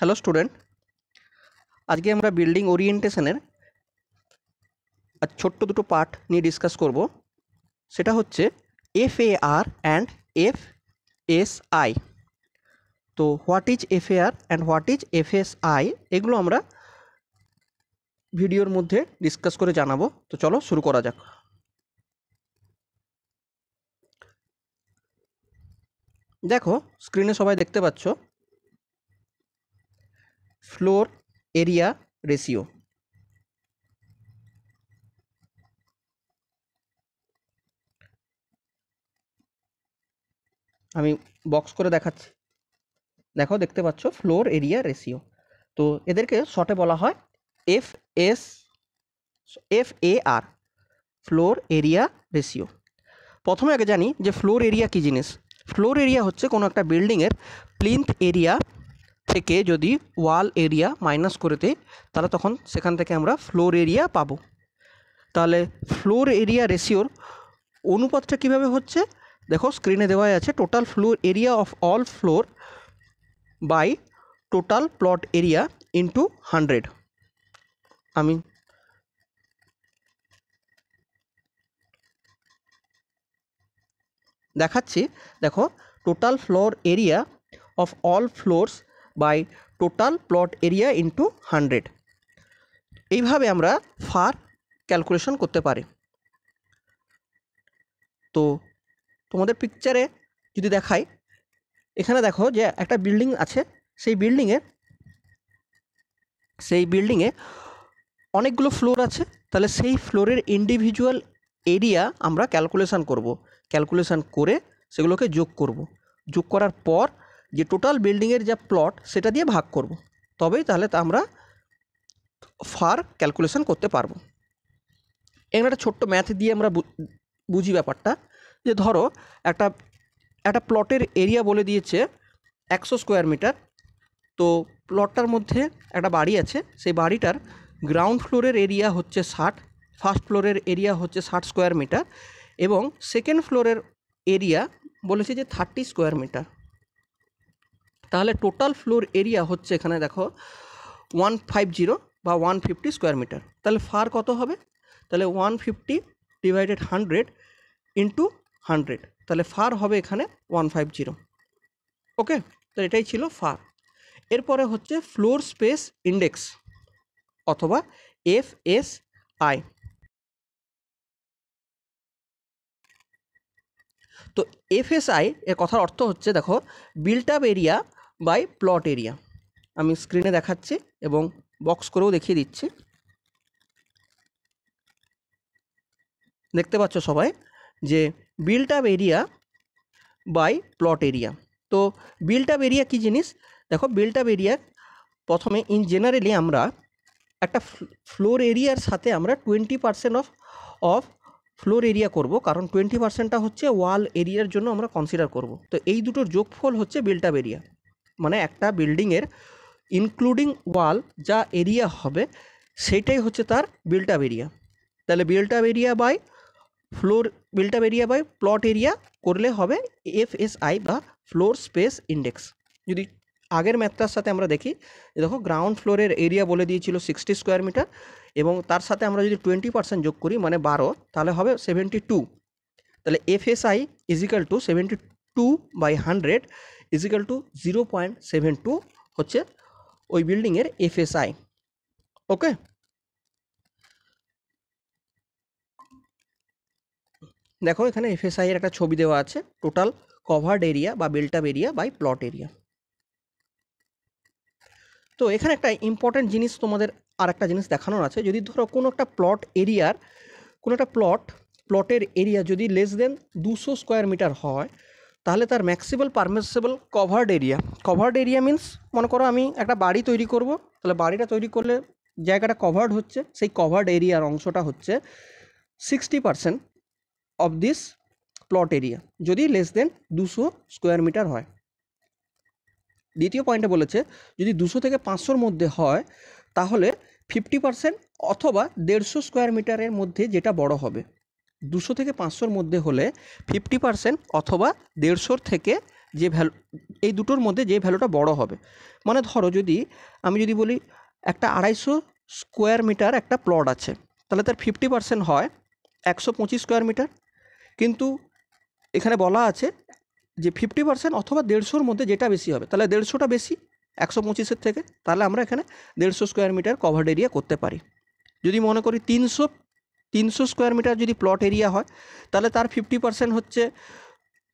Hello student আজকে আমরা building ওরিয়েন্টেশনের ছোট্ট দুটো পার্ট নিয়ে ডিসকাস করব সেটা হচ্ছে F A R and F S I তো what is F A R and what is F S I এগুলো আমরা ভিডিওর মধ্যে ডিসকাস করে জানাবো তো চলো শুরু করা যাক দেখো স্ক্রিনে সবাই দেখতে পাচ্ছ ফ্লোর এরিয়া রেশিও আমি বক্স করে দেখাচ্ছি দেখো দেখতে পাচ্ছ ফ্লোর এরিয়া রেশিও তো এদেরকে শর্টে বলা হয় F S F A R floor area ratio প্রথমে আগে জানি যে ফ্লোর এরিয়া কী জিনিস ফ্লোর এরিয়া হচ্ছে কোনো একটা বিল্ডিংয়ের প্লিন্থ এরিয়া থেকে যদি ওয়াল এরিয়া মাইনাস করে দেয় তাহলে তখন সেখান থেকে আমরা ফ্লোর এরিয়া পাবো তাহলে ফ্লোর এরিয়া রেশিওর অনুপাতটা কিভাবে হচ্ছে দেখো স্ক্রিনে দেওয়া আছে total floor area of all floor by total plot area into hundred আমি দেখাচ্ছি দেখো total floor area of all floors by total plot area into hundred এইভাবে আমরা ফার ক্যালকুলেশন করতে পারি তো তোমাদের পিকচারে যদি দেখাই এখানে দেখো যে একটা বিল্ডিং আছে সেই বিল্ডিংয়ে সেই বিল্ডিংয়ে অনেকগুলো ফ্লোর আছে তাহলে সেই ফ্লোরের ইন্ডিভিজুয়াল এরিয়া আমরা ক্যালকুলেশান করব ক্যালকুলেশান করে সেগুলোকে যোগ করব যোগ করার পর যে টোটাল বিল্ডিংয়ের যা প্লট সেটা দিয়ে ভাগ করব। তবেই তাহলে তা আমরা ফার ক্যালকুলেশন করতে পারবো এখানে একটা ছোট্ট ম্যাথ দিয়ে আমরা বুঝি ব্যাপারটা যে ধরো একটা একটা প্লটের এরিয়া বলে দিয়েছে একশো স্কোয়ার মিটার তো প্লটটার মধ্যে একটা বাড়ি আছে সেই বাড়িটার গ্রাউন্ড ফ্লোরের এরিয়া হচ্ছে ষাট ফার্স্ট ফ্লোরের এরিয়া হচ্ছে ষাট স্কোয়ার মিটার এবং সেকেন্ড ফ্লোরের এরিয়া বলেছে যে থার্টি স্কোয়ার মিটার তাহলে টোটাল ফ্লোর এরিয়া হচ্ছে এখানে দেখো ওয়ান ফাইভ জিরো বা ওয়ান ফিফটি স্কোয়ার মিটার তাহলে ফার কত হবে তাহলে one fifty divided hundred into hundred তাহলে ফার হবে এখানে ওয়ান ফাইভ জিরো ওকে তো এটাই ছিল ফার এরপরে হচ্ছে ফ্লোর স্পেস ইন্ডেক্স অথবা এফ এস আই তো এফ এস আই এর কথার অর্থ হচ্ছে দেখো built up area by plot area আমি স্ক্রিনে দেখাচ্ছি এবং বক্স করেও দেখিয়ে দিচ্ছি দেখতে পাচ্ছ সবাই যে built up area by plot area তো বিল্ট আপ এরিয়া কী জিনিস দেখো বিল্ট আপ এরিয়া প্রথমে ইন জেনারেলি আমরা একটা ফ্লোর এরিয়ার সাথে আমরা twenty percent of of floor area করব কারণ টোয়েন্টি পার্সেন্টটা হচ্ছে ওয়াল এরিয়ার জন্য আমরা কনসিডার করব তো এই দুটোর যোগফল হচ্ছে বিল্ট আপ এরিয়া মানে একটা বিল্ডিংয়ের ইনক্লুডিং ওয়াল যা এরিয়া হবে সেটাই হচ্ছে তার বিল্ট আপ এরিয়া তাহলে built up area by floor built up area by plot area করলে হবে এফএসআই বা ফ্লোর স্পেস ইন্ডেক্স যদি আগের ম্যাথটার সাথে আমরা দেখি দেখো গ্রাউন্ড ফ্লোরের এরিয়া বলে দিয়েছিল সিক্সটি স্কোয়ার মিটার এবং তার সাথে আমরা যদি টোয়েন্টি পার্সেন্ট যোগ করি মানে বারো তাহলে হবে সেভেন্টি টু তাহলে FSI equal to seventy two by hundred equal to zero point seven two হচ্ছে ওই বিল্ডিংয়ের এফএসআই ওকে দেখো এখানে এফএসআই এর একটা ছবি দেওয়া আছে টোটাল কভার্ড এরিয়া বা built up area by plot area তো এখানে একটা ইম্পর্ট্যান্ট জিনিস তোমাদের আর একটা জিনিস দেখানোর আছে যদি ধরো কোনো একটা প্লট এরিয়ার কোনো একটা প্লট প্লটের এরিয়া যদি লেস দেন দুশো স্কোয়ার মিটার হয় তাহলে তার maximal permissible covered area covered area means মনে করো আমি একটা বাড়ি তৈরি করব তাহলে বাড়িটা তৈরি করলে জায়গাটা কভার্ড হচ্ছে সেই কভার্ড এরিয়ার অংশটা হচ্ছে sixty percent of this plot area যদি লেস দেন দুশো স্কোয়ার মিটার হয় দ্বিতীয় পয়েন্টে বলেছে যদি দুশো থেকে পাঁচশোর মধ্যে হয় তাহলে ফিফটি পারসেন্ট অথবা দেড়শো স্কোয়ার মিটারের মধ্যে যেটা বড় হবে দুশো থেকে পাঁচশোর মধ্যে হলে ফিফটি পার্সেন্ট অথবা দেড়শোর থেকে যে ভ্যালু এই দুটোর মধ্যে যে ভ্যালুটা বড় হবে মানে ধরো যদি আমি যদি বলি একটা আড়াইশো স্কোয়ার মিটার একটা প্লট আছে তাহলে তার ফিফটি পার্সেন্ট হয় একশো পঁচিশ স্কোয়ার মিটার কিন্তু এখানে বলা আছে যে ফিফটি পার্সেন্ট অথবা দেড়শোর মধ্যে যেটা বেশি হবে তাহলে দেড়শোটা বেশি একশো পঁচিশের থেকে তাহলে আমরা এখানে দেড়শো স্কোয়ার মিটার কভার এরিয়া করতে পারি যদি মনে করি তিনশো তিনশো স্কোয়ার মিটার যদি প্লট এরিয়া হয় তাহলে তার ফিফটি পার্সেন্ট হচ্ছে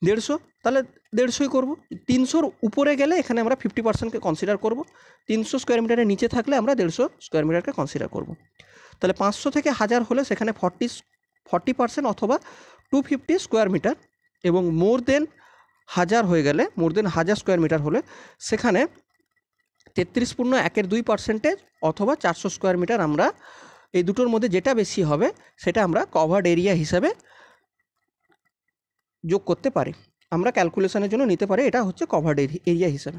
দেড়শো তাহলে দেড়শোই করবো তিনশোর উপরে গেলে এখানে আমরা ফিফটি পার্সেন্টকে কনসিডার করবো তিনশো স্কোয়ার মিটারের নিচে থাকলে আমরা দেড়শো স্কোয়ার মিটারকে কনসিডার করবো তাহলে পাঁচশো থেকে হাজার হলে সেখানে ফর্টি ফর্টি পার্সেন্ট অথবা টু ফিফটি স্কোয়ার মিটার এবং মোর দেন হাজার হয়ে গেলে মোর দেন হাজার স্কোয়ার মিটার হলে সেখানে তেত্রিশ পূর্ণ একের দুই পার্সেন্টেজ অথবা চারশো স্কোয়ার মিটার আমরা এই দুটোর মধ্যে যেটা বেশি হবে সেটা আমরা কভার্ড এরিয়া হিসাবে যোগ করতে পারি আমরা ক্যালকুলেশনের জন্য নিতে পারি এটা হচ্ছে কভার্ড এরিয়া হিসাবে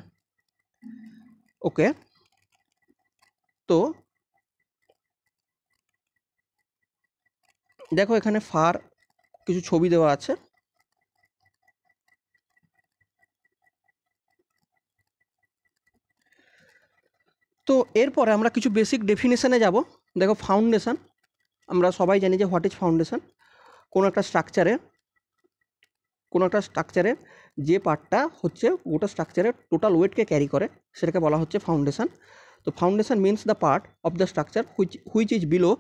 ওকে তো দেখো এখানে ফার কিছু ছবি দেওয়া আছে তো এরপরে আমরা কিছু বেসিক ডেফিনেশানে যাব দেখো ফাউন্ডেশান আমরা সবাই জানি যে হোয়াট ইজ ফাউন্ডেশান কোনো একটা স্ট্রাকচারে কোনো একটা স্ট্রাকচারের যে পার্টটা হচ্ছে গোটা স্ট্রাকচারের টোটাল ওয়েটকে ক্যারি করে সেটাকে বলা হচ্ছে ফাউন্ডেশান তো foundation means the part of the structure which which is below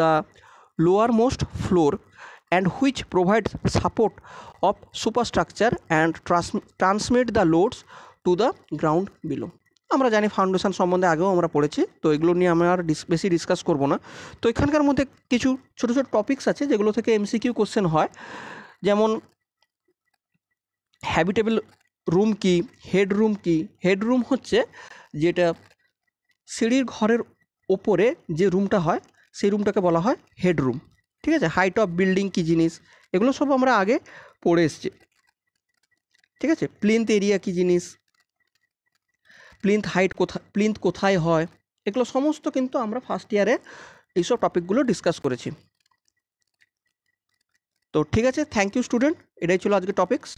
the lowermost floor and which provide support of superstructure and trans transmit the loads to the ground below আমরা জানি foundation সম্বন্ধে আগেও আমরা পড়েছি তো এগুলো নিয়ে আমরা আর বেশি ডিসকাস করব না তো এখানকার মধ্যে কিছু ছোটো ছোটো টপিকস আছে যেগুলো থেকে এমসিকিউ কোশ্চেন হয় যেমন হ্যাবিটেবল রুম কি হেডরুম কি হেডরুম হচ্ছে যেটা সিঁড়ির ঘরের ওপরে যে রুমটা হয় সেই রুমটাকে বলা হয় হেডরুম ঠিক আছে হাইট অফ বিল্ডিং কী জিনিস এগুলো সব আমরা আগে পড়ে এসছি ঠিক আছে প্লিন্থ এরিয়া কী জিনিস প্লিন্থ হাইট কোথায় প্লিন্থ কোথায় হয় এগুলো সমস্ত কিন্তু আমরা ফার্স্ট ইয়ারে এইসব টপিকগুলো ডিসকাস করেছি তো ঠিক আছে থ্যাংক ইউ স্টুডেন্ট এটাই ছিল আজকে টপিক্স